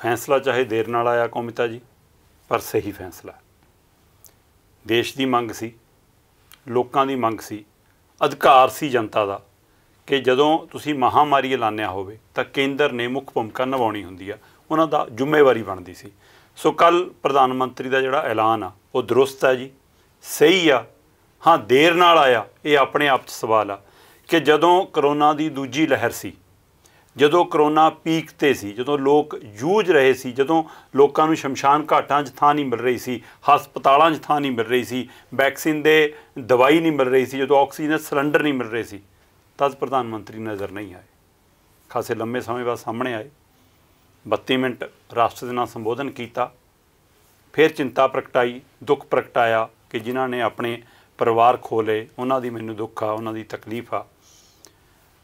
ਫੈਸਲਾ ਚਾਹੇ ਦੇਰ ਨਾਲ ਆਇਆ ਕੌਮਿਤਾ ਜੀ ਪਰ ਸਹੀ ਫੈਸਲਾ ਦੇਸ਼ ਦੀ ਮੰਗ ਸੀ ਲੋਕਾਂ ਦੀ ਮੰਗ ਸੀ ਅਧਿਕਾਰ ਸੀ ਜਨਤਾ ਦਾ ਕਿ ਜਦੋਂ ਤੁਸੀਂ ਮਹਾਮਾਰੀ ਐਲਾਨਿਆ ਹੋਵੇ ਤਾਂ ਕੇਂਦਰ ਨੇ ਮੁੱਖ ਭੂਮਿਕਾ ਨਿਭਾਉਣੀ ਹੁੰਦੀ ਆ ਉਹਨਾਂ ਦਾ ਜ਼ਿੰਮੇਵਾਰੀ ਬਣਦੀ ਸੀ ਸੋ ਕੱਲ ਪ੍ਰਧਾਨ ਮੰਤਰੀ ਦਾ ਜਿਹੜਾ ਐਲਾਨ ਆ ਉਹ ਦਰੁਸਤ ਆ ਜੀ ਸਹੀ ਆ ਹਾਂ ਦੇਰ ਨਾਲ ਆਇਆ ਇਹ ਆਪਣੇ ਆਪ 'ਚ ਸਵਾਲ ਆ ਕਿ ਜਦੋਂ ਕਰੋਨਾ ਦੀ ਦੂਜੀ ਲਹਿਰ ਸੀ ਜਦੋਂ ਕਰੋਨਾ ਪੀਕ ਤੇ ਸੀ ਜਦੋਂ ਲੋਕ ਜੂਝ ਰਹੇ ਸੀ ਜਦੋਂ ਲੋਕਾਂ ਨੂੰ ਸ਼ਮਸ਼ਾਨ ਘਾਟਾਂ 'ਚ ਥਾਂ ਨਹੀਂ ਮਿਲ ਰਹੀ ਸੀ ਹਸਪਤਾਲਾਂ 'ਚ ਥਾਂ ਨਹੀਂ ਮਿਲ ਰਹੀ ਸੀ ਵੈਕਸੀਨ ਦੇ ਦਵਾਈ ਨਹੀਂ ਮਿਲ ਰਹੀ ਸੀ ਜਦੋਂ ਆਕਸੀਜਨ ਸਿਲੰਡਰ ਨਹੀਂ ਮਿਲ ਰਹੇ ਸੀ ਤਦ ਪ੍ਰਧਾਨ ਮੰਤਰੀ ਨਜ਼ਰ ਨਹੀਂ ਆਏ ਖਾਸੇ ਲੰਮੇ ਸਮੇਂ ਬਾਅਦ ਸਾਹਮਣੇ ਆਏ 32 ਮਿੰਟ ਰਾਸ਼ਟਰ ਦੇ ਨਾਲ ਸੰਬੋਧਨ ਕੀਤਾ ਫਿਰ ਚਿੰਤਾ ਪ੍ਰਗਟਾਈ ਦੁੱਖ ਪ੍ਰਗਟਾਇਆ ਕਿ ਜਿਨ੍ਹਾਂ ਨੇ ਆਪਣੇ ਪਰਿਵਾਰ ਖੋਲੇ ਉਹਨਾਂ ਦੀ ਮੈਨੂੰ ਦੁੱਖ ਆ ਉਹਨਾਂ ਦੀ ਤਕਲੀਫ ਆ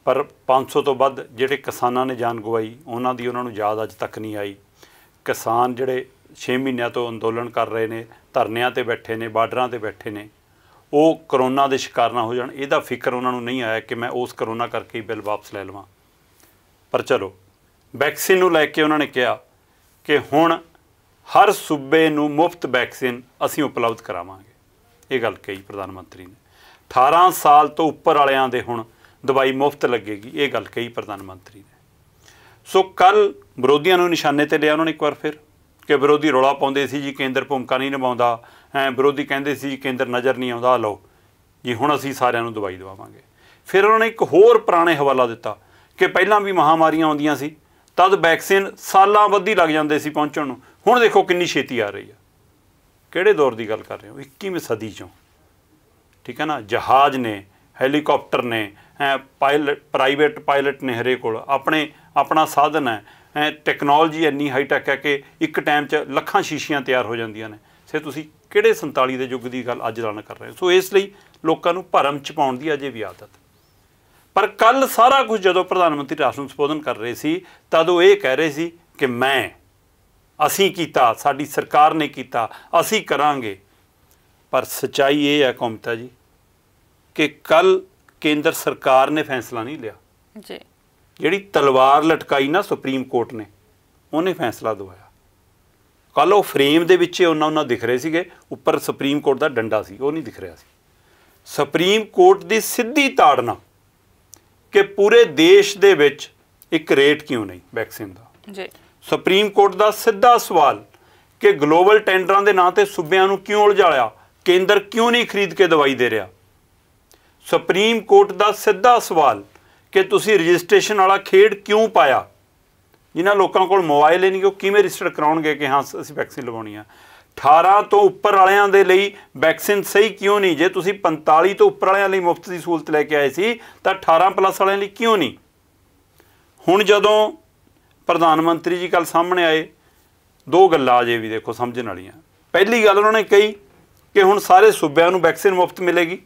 ਪਰ 500 ਤੋਂ ਵੱਧ ਜਿਹੜੇ ਕਿਸਾਨਾਂ ਨੇ ਜਾਨ ਗਵਾਈ ਉਹਨਾਂ ਦੀ ਉਹਨਾਂ ਨੂੰ ਯਾਦ ਅੱਜ ਤੱਕ ਨਹੀਂ ਆਈ ਕਿਸਾਨ ਜਿਹੜੇ 6 ਮਹੀਨਿਆਂ ਤੋਂ ਅੰਦੋਲਨ ਕਰ ਰਹੇ ਨੇ ਧਰਨਿਆਂ ਤੇ ਬੈਠੇ ਨੇ ਬਾਰਡਰਾਂ ਤੇ ਬੈਠੇ ਨੇ ਉਹ ਕਰੋਨਾ ਦੇ ਸ਼ਿਕਾਰ ਨਾ ਹੋ ਜਾਣ ਇਹਦਾ ਫਿਕਰ ਉਹਨਾਂ ਨੂੰ ਨਹੀਂ ਆਇਆ ਕਿ ਮੈਂ ਉਸ ਕਰੋਨਾ ਕਰਕੇ ਹੀ ਬਿੱਲ ਵਾਪਸ ਲੈ ਲਵਾਂ ਪਰ ਚਲੋ ਵੈਕਸੀਨ ਨੂੰ ਲੈ ਕੇ ਉਹਨਾਂ ਨੇ ਕਿਹਾ ਕਿ ਹੁਣ ਹਰ ਸੂਬੇ ਨੂੰ ਮੁਫਤ ਵੈਕਸੀਨ ਅਸੀਂ ਉਪਲਬਧ ਕਰਾਵਾਂਗੇ ਇਹ ਗੱਲ ਕਹੀ ਪ੍ਰਧਾਨ ਮੰਤਰੀ ਨੇ 18 ਸਾਲ ਤੋਂ ਉੱਪਰ ਵਾਲਿਆਂ ਦੇ ਹੁਣ ਦਵਾਈ ਮੁਫਤ ਲੱਗੇਗੀ ਇਹ ਗੱਲ ਕਹੀ ਪ੍ਰਧਾਨ ਮੰਤਰੀ ਨੇ ਸੋ ਕੱਲ ਵਿਰੋਧੀਆਂ ਨੂੰ ਨਿਸ਼ਾਨੇ ਤੇ ਲਿਆ ਉਹਨਾਂ ਨੇ ਇੱਕ ਵਾਰ ਫਿਰ ਕਿ ਵਿਰੋਧੀ ਰੋਲਾ ਪਾਉਂਦੇ ਸੀ ਜੀ ਕੇਂਦਰ ਭੂਮਿਕਾ ਨਹੀਂ ਨਿਭਾਉਂਦਾ ਐ ਵਿਰੋਧੀ ਕਹਿੰਦੇ ਸੀ ਕੇਂਦਰ ਨਜ਼ਰ ਨਹੀਂ ਆਉਂਦਾ ਲਓ ਜੀ ਹੁਣ ਅਸੀਂ ਸਾਰਿਆਂ ਨੂੰ ਦਵਾਈ ਦਵਾਵਾਂਗੇ ਫਿਰ ਉਹਨਾਂ ਨੇ ਇੱਕ ਹੋਰ ਪੁਰਾਣੇ ਹਵਾਲਾ ਦਿੱਤਾ ਕਿ ਪਹਿਲਾਂ ਵੀ ਮਹਾਮਾਰੀਆਂ ਆਉਂਦੀਆਂ ਸੀ ਤਦ ਵੈਕਸੀਨ ਸਾਲਾਂ ਵੱਧੀ ਲੱਗ ਜਾਂਦੇ ਸੀ ਪਹੁੰਚਣ ਨੂੰ ਹੁਣ ਦੇਖੋ ਕਿੰਨੀ ਛੇਤੀ ਆ ਰਹੀ ਹੈ ਕਿਹੜੇ ਦੌਰ ਦੀ ਗੱਲ ਕਰ ਰਹੇ ਹੋ 21ਵੀਂ ਸਦੀ ਚੋਂ ਠੀਕ ਹੈ ਨਾ ਜਹਾਜ਼ ਨੇ ਹੈਲੀਕਾਪਟਰ ਨੇ ਪਾਇਲਟ ਪ੍ਰਾਈਵੇਟ ਪਾਇਲਟ ਨੇ ਹਰੇ ਕੋਲ ਆਪਣੇ ਆਪਣਾ ਸਾਧਨ ਹੈ ਟੈਕਨੋਲੋਜੀ ਇੰਨੀ ਹਾਈ ਟੈਕ ਹੈ ਕਿ ਇੱਕ ਟਾਈਮ 'ਚ ਲੱਖਾਂ ਸ਼ੀਸ਼ੀਆਂ ਤਿਆਰ ਹੋ ਜਾਂਦੀਆਂ ਨੇ ਸੇ ਤੁਸੀਂ ਕਿਹੜੇ 47 ਦੇ ਯੁੱਗ ਦੀ ਗੱਲ ਅੱਜ ਰਣ ਕਰ ਰਹੇ ਹੋ ਸੋ ਇਸ ਲਈ ਲੋਕਾਂ ਨੂੰ ਭਰਮ ਚ ਪਾਉਣ ਦੀ ਅਜੇ ਵੀ ਆਦਤ ਪਰ ਕੱਲ ਸਾਰਾ ਕੁਝ ਜਦੋਂ ਪ੍ਰਧਾਨ ਮੰਤਰੀ ਰਾਸ਼ਟਰ ਨੂੰ ਸੰਬੋਧਨ ਕਰ ਰਹੇ ਸੀ ਤਦ ਉਹ ਇਹ ਕਹਿ ਰਹੇ ਸੀ ਕਿ ਮੈਂ ਅਸੀਂ ਕੀਤਾ ਸਾਡੀ ਸਰਕਾਰ ਨੇ ਕੀਤਾ ਅਸੀਂ ਕਰਾਂਗੇ ਪਰ ਸਚਾਈ ਇਹ ਹੈ ਕੌਮਤਾ ਜੀ ਕਿ ਕੱਲ ਕੇਂਦਰ ਸਰਕਾਰ ਨੇ ਫੈਸਲਾ ਨਹੀਂ ਲਿਆ ਜੀ ਜਿਹੜੀ ਤਲਵਾਰ ਲਟਕਾਈ ਨਾ ਸੁਪਰੀਮ ਕੋਰਟ ਨੇ ਉਹਨੇ ਫੈਸਲਾ ਦਵਾਇਆ ਕੱਲ ਉਹ ਫਰੇਮ ਦੇ ਵਿੱਚ ਉਹਨਾਂ ਉਹਨਾਂ ਦਿਖ ਰਹੇ ਸੀਗੇ ਉੱਪਰ ਸੁਪਰੀਮ ਕੋਰਟ ਦਾ ਡੰਡਾ ਸੀ ਉਹ ਨਹੀਂ ਦਿਖ ਰਿਹਾ ਸੀ ਸੁਪਰੀਮ ਕੋਰਟ ਦੀ ਸਿੱਧੀ ਤਾੜਨਾ ਕਿ ਪੂਰੇ ਦੇਸ਼ ਦੇ ਵਿੱਚ ਇੱਕ ਰੇਟ ਕਿਉਂ ਨਹੀਂ ਵੈਕਸੀਨ ਦਾ ਜੀ ਸੁਪਰੀਮ ਕੋਰਟ ਦਾ ਸਿੱਧਾ ਸਵਾਲ ਕਿ ਗਲੋਬਲ ਟੈਂਡਰਾਂ ਦੇ ਨਾਂ ਤੇ ਸੂਬਿਆਂ ਨੂੰ ਕਿਉਂ ਉਲਝਾਇਆ ਕੇਂਦਰ ਕਿਉਂ ਨਹੀਂ ਖਰੀਦ ਕੇ ਦਵਾਈ ਦੇ ਰਿਹਾ ਸੁਪਰੀਮ ਕੋਰਟ ਦਾ ਸਿੱਧਾ ਸਵਾਲ ਕਿ ਤੁਸੀਂ ਰਜਿਸਟ੍ਰੇਸ਼ਨ ਵਾਲਾ ਖੇਡ ਕਿਉਂ ਪਾਇਆ ਜਿਨ੍ਹਾਂ ਲੋਕਾਂ ਕੋਲ ਮੋਬਾਈਲ ਨਹੀਂ ਉਹ ਕਿਵੇਂ ਰਜਿਸਟਰ ਕਰਾਉਣਗੇ ਕਿ ਹਾਂ ਅਸੀਂ ਵੈਕਸੀਨ ਲਗਾਉਣੀ ਆ 18 ਤੋਂ ਉੱਪਰ ਵਾਲਿਆਂ ਦੇ ਲਈ ਵੈਕਸੀਨ ਸਹੀ ਕਿਉਂ ਨਹੀਂ ਜੇ ਤੁਸੀਂ 45 ਤੋਂ ਉੱਪਰ ਵਾਲਿਆਂ ਲਈ ਮੁਫਤ ਦੀ ਸਹੂਲਤ ਲੈ ਕੇ ਆਏ ਸੀ ਤਾਂ 18 ਪਲੱਸ ਵਾਲਿਆਂ ਲਈ ਕਿਉਂ ਨਹੀਂ ਹੁਣ ਜਦੋਂ ਪ੍ਰਧਾਨ ਮੰਤਰੀ ਜੀ ਕੱਲ ਸਾਹਮਣੇ ਆਏ ਦੋ ਗੱਲਾਂ ਅਜੇ ਵੀ ਦੇਖੋ ਸਮਝਣ ਵਾਲੀਆਂ ਪਹਿਲੀ ਗੱਲ ਉਹਨਾਂ ਨੇ ਕਹੀ ਕਿ ਹੁਣ ਸਾਰੇ ਸੂਬਿਆਂ ਨੂੰ ਵੈਕਸੀਨ ਮੁਫਤ ਮਿਲੇਗੀ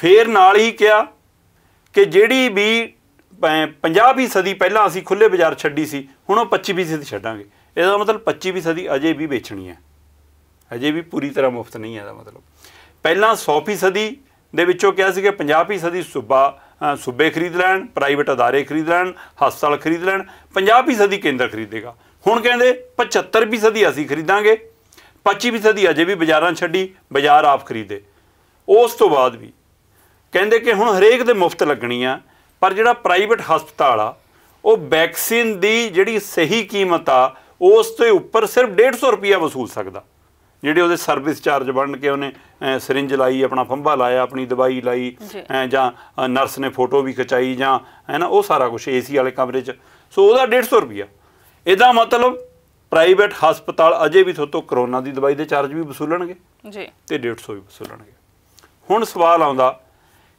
ਫੇਰ ਨਾਲ ਹੀ ਕਿਹਾ ਕਿ ਜਿਹੜੀ ਵੀ ਵੀ ਸਦੀ ਪਹਿਲਾਂ ਅਸੀਂ ਖੁੱਲੇ ਬਾਜ਼ਾਰ ਛੱਡੀ ਸੀ ਹੁਣ ਉਹ ਵੀ ਸਦੀ ਛੱਡਾਂਗੇ ਇਹਦਾ ਮਤਲਬ ਵੀ ਸਦੀ ਅਜੇ ਵੀ ਵੇਚਣੀ ਹੈ ਅਜੇ ਵੀ ਪੂਰੀ ਤਰ੍ਹਾਂ ਮੁਫਤ ਨਹੀਂ ਹੈ ਇਹਦਾ ਮਤਲਬ ਪਹਿਲਾਂ ਵੀ ਸਦੀ ਦੇ ਵਿੱਚੋਂ ਕਿਹਾ ਸੀ ਕਿ ਵੀ ਸਦੀ ਸੂਬਾ ਸੂਬੇ ਖਰੀਦ ਲੈਣ ਪ੍ਰਾਈਵੇਟ ਅਦਾਰੇ ਖਰੀਦ ਲੈਣ ਹਸਪਤਾਲ ਖਰੀਦ ਲੈਣ ਵੀ ਸਦੀ ਕੇਂਦਰ ਖਰੀਦੇਗਾ ਹੁਣ ਕਹਿੰਦੇ ਵੀ ਸਦੀ ਅਸੀਂ ਖਰੀਦਾਂਗੇ ਵੀ ਸਦੀ ਅਜੇ ਵੀ ਬਾਜ਼ਾਰਾਂ ਛੱਡੀ ਬਾਜ਼ਾਰ ਆਪ ਖਰੀਦੇ ਉਸ ਤੋਂ ਬਾਅਦ ਵੀ ਕਹਿੰਦੇ ਕਿ ਹੁਣ ਹਰੇਕ ਦੇ ਮੁਫਤ ਲੱਗਣੀ ਆ ਪਰ ਜਿਹੜਾ ਪ੍ਰਾਈਵੇਟ ਹਸਪਤਾਲ ਆ ਉਹ ਵੈਕਸੀਨ ਦੀ ਜਿਹੜੀ ਸਹੀ ਕੀਮਤ ਆ ਉਸ ਤੋਂ ਉੱਪਰ ਸਿਰਫ 150 ਰੁਪਿਆ ਵਸੂਲ ਸਕਦਾ ਜਿਹੜੇ ਉਹਦੇ ਸਰਵਿਸ ਚਾਰਜ ਬਣ ਕੇ ਉਹਨੇ ਸਿਰਿੰਜ ਲਾਈ ਆਪਣਾ ਫੰਬਾ ਲਾਇਆ ਆਪਣੀ ਦਵਾਈ ਲਾਈ ਜਾਂ ਨਰਸ ਨੇ ਫੋਟੋ ਵੀ ਖਚਾਈ ਜਾਂ ਹੈ ਨਾ ਉਹ ਸਾਰਾ ਕੁਝ ਏਸੀ ਵਾਲੇ ਕਮਰੇ 'ਚ ਸੋ ਉਹਦਾ 150 ਰੁਪਿਆ ਇਹਦਾ ਮਤਲਬ ਪ੍ਰਾਈਵੇਟ ਹਸਪਤਾਲ ਅਜੇ ਵੀ ਤੁਹਾਤੋਂ ਕਰੋਨਾ ਦੀ ਦਵਾਈ ਦੇ ਚਾਰਜ ਵੀ ਵਸੂਲਣਗੇ ਜੀ ਤੇ 150 ਵੀ ਵਸੂਲਣਗੇ ਹੁਣ ਸਵਾਲ ਆਉਂਦਾ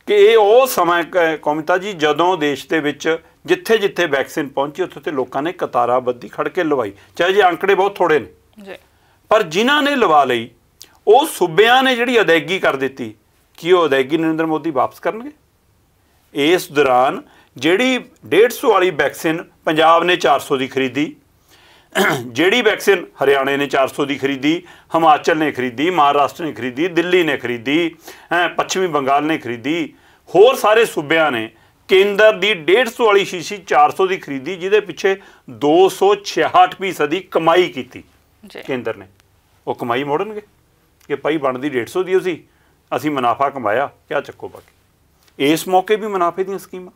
ਕਿ ਇਹ ਉਹ ਸਮਾਂ ਕੌਮਤਾ ਜੀ ਜਦੋਂ ਦੇਸ਼ ਦੇ ਵਿੱਚ ਜਿੱਥੇ ਜਿੱਥੇ ਵੈਕਸੀਨ ਪਹੁੰਚੀ ਉੱਥੇ ਤੇ ਲੋਕਾਂ ਨੇ ਕਤਾਰਾਂ ਬੱਧੀ ਖੜ ਕੇ ਲਵਾਈ ਚਾਹੇ ਜੇ ਅੰਕੜੇ ਬਹੁਤ ਥੋੜੇ ਨੇ ਜੀ ਪਰ ਜਿਨ੍ਹਾਂ ਨੇ ਲਵਾ ਲਈ ਉਹ ਸੂਬਿਆਂ ਨੇ ਜਿਹੜੀ ਅਦਾਇਗੀ ਕਰ ਦਿੱਤੀ ਕੀ ਉਹ ਅਦਾਇਗੀ ਨਰਿੰਦਰ ਮੋਦੀ ਵਾਪਸ ਕਰਨਗੇ ਇਸ ਦੌਰਾਨ ਜਿਹੜੀ 150 ਵਾਲੀ ਵੈਕਸੀਨ ਪੰਜਾਬ ਨੇ 400 ਦੀ ਖਰੀਦੀ ਜਿਹੜੀ ਵੈਕਸੀਨ ਹਰਿਆਣੇ ਨੇ 400 ਦੀ ਖਰੀਦੀ ਹਿਮਾਚਲ ਨੇ ਖਰੀਦੀ ਮਹਾਰਾਸ਼ਟਰ ਨੇ ਖਰੀਦੀ ਦਿੱਲੀ ਨੇ ਖਰੀਦੀ ਪੱਛਮੀ ਬੰਗਾਲ ਨੇ ਖਰੀਦੀ ਹੋਰ ਸਾਰੇ ਸੂਬਿਆਂ ਨੇ ਕੇਂਦਰ ਦੀ 150 ਵਾਲੀ ਸ਼ੀਸ਼ੀ 400 ਦੀ ਖਰੀਦੀ ਜਿਹਦੇ ਪਿੱਛੇ 266% ਦੀ ਕਮਾਈ ਕੀਤੀ ਕੇਂਦਰ ਨੇ ਉਹ ਕਮਾਈ ਮੋੜਨਗੇ ਕਿ ਭਾਈ ਬਣਦੀ 150 ਦੀ ਸੀ ਅਸੀਂ ਮੁਨਾਫਾ ਕਮਾਇਆ ਕਿਆ ਚੱਕੋ ਬਾਕੀ ਇਸ ਮੌਕੇ ਵੀ ਮੁਨਾਫੇ ਦੀਆਂ ਸਕੀਮਾਂ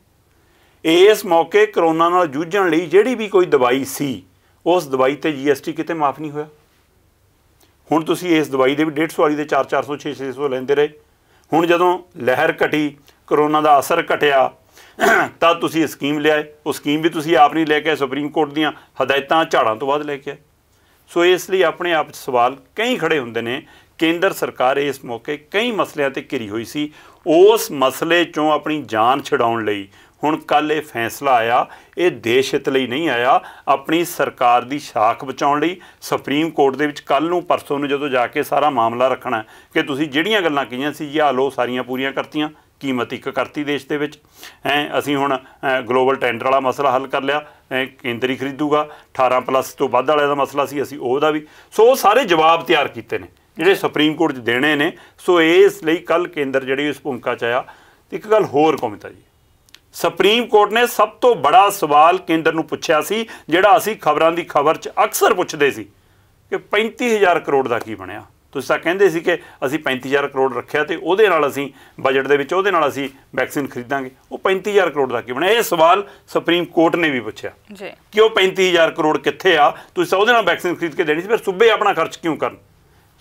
ਇਸ ਮੌਕੇ ਕਰੋਨਾ ਨਾਲ ਜੂਝਣ ਲਈ ਜਿਹੜੀ ਵੀ ਕੋਈ ਦਵਾਈ ਸੀ ਉਸ ਦਵਾਈ ਤੇ ਜੀਐਸਟੀ ਕਿਤੇ ਮਾਫ ਨਹੀਂ ਹੋਇਆ ਹੁਣ ਤੁਸੀਂ ਇਸ ਦਵਾਈ ਦੇ ਵੀ 150 ਵਾਲੀ ਦੇ 4 400 6 600 ਲੈਂਦੇ ਰਹੇ ਹੁਣ ਜਦੋਂ ਲਹਿਰ ਘਟੀ ਕਰੋਨਾ ਦਾ ਅਸਰ ਘਟਿਆ ਤਾਂ ਤੁਸੀਂ ਸਕੀਮ ਲਿਆਏ ਉਹ ਸਕੀਮ ਵੀ ਤੁਸੀਂ ਆਪ ਨਹੀਂ ਲੈ ਕੇ ਸੁਪਰੀਮ ਕੋਰਟ ਦੀਆਂ ਹਦਾਇਤਾਂ ਝਾੜਾਂ ਤੋਂ ਬਾਅਦ ਲੈ ਕੇ ਸੋ ਇਸ ਲਈ ਆਪਣੇ ਆਪ ਸਵਾਲ ਕਈ ਖੜੇ ਹੁੰਦੇ ਨੇ ਕੇਂਦਰ ਸਰਕਾਰ ਇਸ ਮੌਕੇ ਕਈ ਮਸਲਿਆਂ ਤੇ ਘਿਰੀ ਹੋਈ ਸੀ ਉਸ ਮਸਲੇ ਚੋਂ ਆਪਣੀ ਜਾਨ ਛਡਾਉਣ ਲਈ ਹੁਣ ਕੱਲ ਇਹ ਫੈਸਲਾ ਆਇਆ ਇਹ ਦੇਸ਼ ਹਿੱਤ ਲਈ ਨਹੀਂ ਆਇਆ ਆਪਣੀ ਸਰਕਾਰ ਦੀ ਸ਼ਾਖ ਬਚਾਉਣ ਲਈ ਸੁਪਰੀਮ ਕੋਰਟ ਦੇ ਵਿੱਚ ਕੱਲ ਨੂੰ ਪਰਸੋਂ ਨੂੰ ਜਦੋਂ ਜਾ ਕੇ ਸਾਰਾ ਮਾਮਲਾ ਰੱਖਣਾ ਕਿ ਤੁਸੀਂ ਜਿਹੜੀਆਂ ਗੱਲਾਂ ਕਹੀਆਂ ਸੀ ਇਹ ਲੋ ਸਾਰੀਆਂ ਪੂਰੀਆਂ ਕਰਤੀਆਂ ਕੀਮਤ ਇੱਕ ਕਰਤੀ ਦੇਸ਼ ਦੇ ਵਿੱਚ ਐ ਅਸੀਂ ਹੁਣ ਗਲੋਬਲ ਟੈਂਡਰ ਵਾਲਾ ਮਸਲਾ ਹੱਲ ਕਰ ਲਿਆ ਕੇਂਦਰੀ ਖਰੀਦੂਗਾ 18 ਪਲੱਸ ਤੋਂ ਵੱਧ ਵਾਲੇ ਦਾ ਮਸਲਾ ਸੀ ਅਸੀਂ ਉਹਦਾ ਵੀ ਸੋ ਸਾਰੇ ਜਵਾਬ ਤਿਆਰ ਕੀਤੇ ਨੇ ਜਿਹੜੇ ਸੁਪਰੀਮ ਕੋਰਟ 'ਚ ਦੇਣੇ ਨੇ ਸੋ ਇਸ ਲਈ ਕੱਲ ਕੇਂਦਰ ਜਿਹੜੀ ਉਸ ਭੂਮਿਕਾ 'ਚ ਆਇਆ ਇੱਕ ਗੱਲ ਹੋਰ ਕਮਿਤਾ ਜੀ ਸੁਪਰੀਮ ਕੋਰਟ ਨੇ ਸਭ ਤੋਂ ਬੜਾ ਸਵਾਲ ਕੇਂਦਰ ਨੂੰ ਪੁੱਛਿਆ ਸੀ ਜਿਹੜਾ ਅਸੀਂ ਖਬਰਾਂ ਦੀ ਖਬਰ 'ਚ ਅਕਸਰ ਪੁੱਛਦੇ ਸੀ ਕਿ 35000 ਕਰੋੜ ਦਾ ਕੀ ਬਣਿਆ ਤੁਸੀਂ ਤਾਂ ਕਹਿੰਦੇ ਸੀ ਕਿ ਅਸੀਂ 35000 ਕਰੋੜ ਰੱਖਿਆ ਤੇ ਉਹਦੇ ਨਾਲ ਅਸੀਂ ਬਜਟ ਦੇ ਵਿੱਚ ਉਹਦੇ ਨਾਲ ਅਸੀਂ ਵੈਕਸੀਨ ਖਰੀਦਾਂਗੇ ਉਹ 35000 ਕਰੋੜ ਦਾ ਕੀ ਬਣਿਆ ਇਹ ਸਵਾਲ ਸੁਪਰੀਮ ਕੋਰਟ ਨੇ ਵੀ ਪੁੱਛਿਆ ਜੀ ਕਿ ਉਹ 35000 ਕਰੋੜ ਕਿੱਥੇ ਆ ਤੁਸੀਂ ਤਾਂ ਉਹਦੇ ਨਾਲ ਵੈਕਸੀਨ ਖਰੀਦ ਕੇ ਦੇਣੀ ਸੀ ਫਿਰ ਸੂਬੇ ਆਪਣਾ ਖਰਚ ਕਿਉਂ ਕਰਨ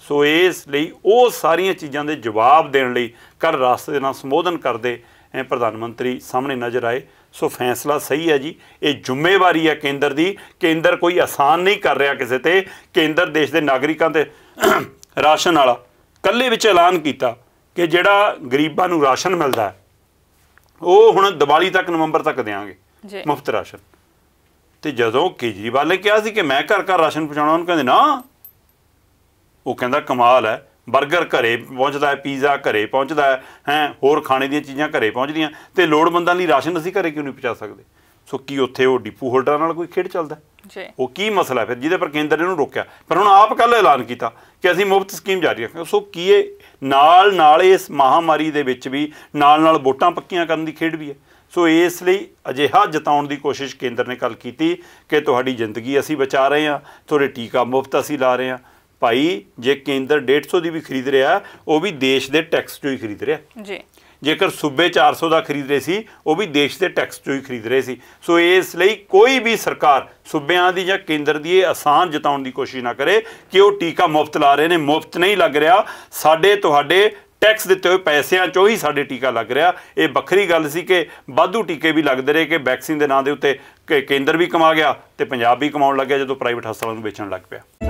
ਸੋ ਇਸ ਲਈ ਉਹ ਸਾਰੀਆਂ ਚੀਜ਼ਾਂ ਦੇ ਜਵਾਬ ਦੇਣ ਲਈ ਕੱਲ ਰਾਸਤੇ ਨਾਲ ਸੰਬੋਧਨ ਕਰਦੇ ਪ੍ਰਧਾਨ ਮੰਤਰੀ ਸਾਹਮਣੇ ਨਜ਼ਰ ਆਏ ਸੋ ਫੈਸਲਾ ਸਹੀ ਹੈ ਜੀ ਇਹ ਜ਼ਿੰਮੇਵਾਰੀ ਹੈ ਕੇਂਦਰ ਦੀ ਕੇਂਦਰ ਕੋਈ ਆਸਾਨ ਨਹੀਂ ਕਰ ਰਿਹਾ ਕਿਸੇ ਤੇ ਕੇਂਦਰ ਦੇਸ਼ ਦੇ ਨਾਗਰਿਕਾਂ ਤੇ ਰਾਸ਼ਨ ਵਾਲਾ ਕੱਲੇ ਵਿੱਚ ਐਲਾਨ ਕੀਤਾ ਕਿ ਜਿਹੜਾ ਗਰੀਬਾਂ ਨੂੰ ਰਾਸ਼ਨ ਮਿਲਦਾ ਉਹ ਹੁਣ ਦੀਵਾਲੀ ਤੱਕ ਨਵੰਬਰ ਤੱਕ ਦੇਵਾਂਗੇ ਮੁਫਤ ਰਾਸ਼ਨ ਤੇ ਜਦੋਂ ਕੇਜਰੀਵਾਲ ਨੇ ਕਿਹਾ ਸੀ ਕਿ ਮੈਂ ਘਰ ਘਰ ਰਾਸ਼ਨ ਪਹੁੰਚਾਉਣਾ ਉਹਨਾਂ ਕਹਿੰਦੇ ਨਾ ਉਹ ਕਹਿੰਦਾ ਕਮਾਲ ਹੈ ਬਰਗਰ ਘਰੇ ਪਹੁੰਚਦਾ ਹੈ ਪੀਜ਼ਾ ਘਰੇ ਪਹੁੰਚਦਾ ਹੈ ਹੈ ਹੋਰ ਖਾਣੇ ਦੀਆਂ ਚੀਜ਼ਾਂ ਘਰੇ ਪਹੁੰਚਦੀਆਂ ਤੇ ਲੋੜਵੰਦਾਂ ਲਈ ਰਾਸ਼ਨ ਅਸੀਂ ਘਰੇ ਕਿਉਂ ਨਹੀਂ ਪਹੁੰਚਾ ਸਕਦੇ ਸੋ ਕੀ ਉੱਥੇ ਉਹ ਡਿਪੂ ਹੋਲਡਰਾਂ ਨਾਲ ਕੋਈ ਖੇਡ ਚੱਲਦਾ ਜੀ ਉਹ ਕੀ ਮਸਲਾ ਫਿਰ ਜਿਹਦੇ ਪਰ ਕੇਂਦਰ ਨੇ ਉਹਨੂੰ ਰੋਕਿਆ ਪਰ ਹੁਣ ਆਪ ਕੱਲ ਐਲਾਨ ਕੀਤਾ ਕਿ ਅਸੀਂ ਮੁਫਤ ਸਕੀਮ ਜਾਰੀ ਰੱਖਾਂਗੇ ਸੋ ਕੀ ਇਹ ਨਾਲ ਨਾਲ ਇਸ ਮਹਾਮਾਰੀ ਦੇ ਵਿੱਚ ਵੀ ਨਾਲ ਨਾਲ ਵੋਟਾਂ ਪੱਕੀਆਂ ਕਰਨ ਦੀ ਖੇਡ ਵੀ ਹੈ ਸੋ ਇਸ ਲਈ ਅਜਿਹਾ ਜਤਾਉਣ ਦੀ ਕੋਸ਼ਿਸ਼ ਕੇਂਦਰ ਨੇ ਕੱਲ ਕੀਤੀ ਕਿ ਤੁਹਾਡੀ ਜ਼ਿੰਦਗੀ ਅਸੀਂ ਬਚਾ ਰਹੇ ਹਾਂ ਤੁਹਾਡੇ ਟੀਕਾ ਮੁਫਤ ਅਸੀਂ ਲਾ ਰਹੇ ਹਾਂ ਭਾਈ ਜੇ ਕੇਂਦਰ 150 ਦੀ ਵੀ ਖਰੀਦ ਰਿਹਾ ਉਹ ਵੀ ਦੇਸ਼ ਦੇ ਟੈਕਸ ਚੋਂ ਹੀ ਖਰੀਦ ਰਿਹਾ ਜੀ ਜੇਕਰ ਸੂਬੇ 400 ਦਾ ਖਰੀਦ ਰਹੇ ਸੀ ਉਹ ਵੀ ਦੇਸ਼ ਦੇ ਟੈਕਸ ਚੋਂ ਹੀ ਖਰੀਦ ਰਹੇ ਸੀ ਸੋ ਇਸ ਲਈ ਕੋਈ ਵੀ ਸਰਕਾਰ ਸੂਬਿਆਂ ਦੀ ਜਾਂ ਕੇਂਦਰ ਦੀ ਇਹ ਆਸਾਨ ਜਿਤਾਉਣ ਦੀ ਕੋਸ਼ਿਸ਼ ਨਾ ਕਰੇ ਕਿ ਉਹ ਟੀਕਾ ਮੁਫਤ ਲਾ ਰਹੇ ਨੇ ਮੁਫਤ ਨਹੀਂ ਲੱਗ ਰਿਹਾ ਸਾਡੇ ਤੁਹਾਡੇ ਟੈਕਸ ਦਿੱਤੇ ਹੋਏ ਪੈਸਿਆਂ ਚੋਂ ਹੀ ਸਾਡੇ ਟੀਕਾ ਲੱਗ ਰਿਹਾ ਇਹ ਵੱਖਰੀ ਗੱਲ ਸੀ ਕਿ ਬਾਧੂ ਟੀਕੇ ਵੀ ਲੱਗਦੇ ਰਹੇ ਕਿ ਵੈਕਸੀਨ ਦੇ ਨਾਂ ਦੇ ਉੱਤੇ ਕੇਂਦਰ ਵੀ ਕਮਾ ਗਿਆ ਤੇ ਪੰਜਾਬ ਵੀ ਕਮਾਉਣ ਲੱਗਿਆ ਜਦੋਂ ਪ੍ਰਾਈਵੇਟ ਹਸਪਤਾਲਾਂ ਨੂੰ ਵੇਚਣ ਲੱਗ ਪਿਆ